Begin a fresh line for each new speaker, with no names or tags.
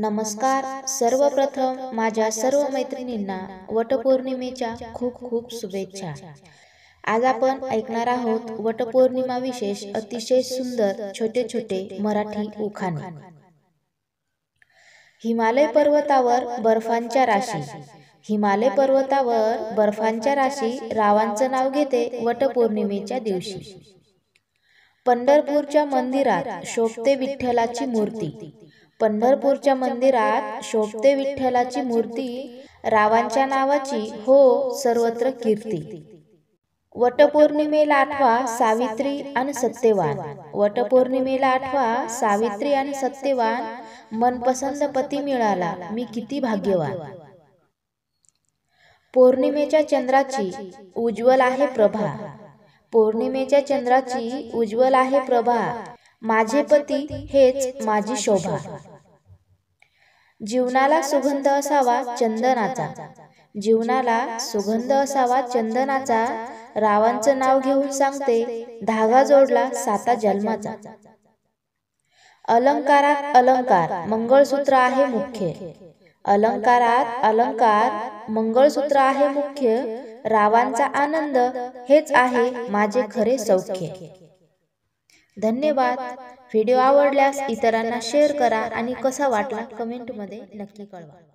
नमस्कार सर्वप्रथम माझ्या सर्व मैत्रिणींना वटपौर्णिमेच्या खूप खूप शुभेच्छा आज आपण ऐकणार आहोत वटपौर्णिमा विशेष अतिशय सुंदर छोटे छोटे मराठी उखाण हिमालय पर्वतावर बर्फांच्या राशी हिमालय पर्वतावर बर्फांच्या राशी रावांचं नाव घेते वटपौर्णिमेच्या दिवशी पंढरपूरच्या मंदिरात शोभते विठ्ठलाची मूर्ती पंढरपूरच्या मंदिरात शोभते विठ्ठलाची मूर्ती रावांच्या नावाची हो, हो सर्वत्र कीर्ती वटपौर्णिमेला आठवा सावित्री आणि सत्यवान वटपौर्णिमेला आठवा सावित्री आणि सत्यवान मनपसंद पती मिळाला मी किती भाग्यवान पौर्णिमेच्या चंद्राची उज्ज्वल आहे प्रभा पौर्णिमेच्या चंद्राची उज्ज्वल आहे प्रभा माझे पती हेच माझी शोभा जीवनाला सुगंध असावा चंदनाचा जीवनाला सुगंध असावा चंदनाचा रावांचं नाव घेऊन सांगते धागा जोडला साता जन्माचा अलंकारात अलंकार मंगळसूत्र आहे मुख्य अलंकारात अलंकार मंगळसूत्र आहे मुख्य रावांचा आनंद हेच आहे माझे खरे सौख्य धन्यवाद व्हिडिओ आवडल्यास इतरांना शेअर करा आणि कसा वाटला कमेंटमध्ये नक्की कळवा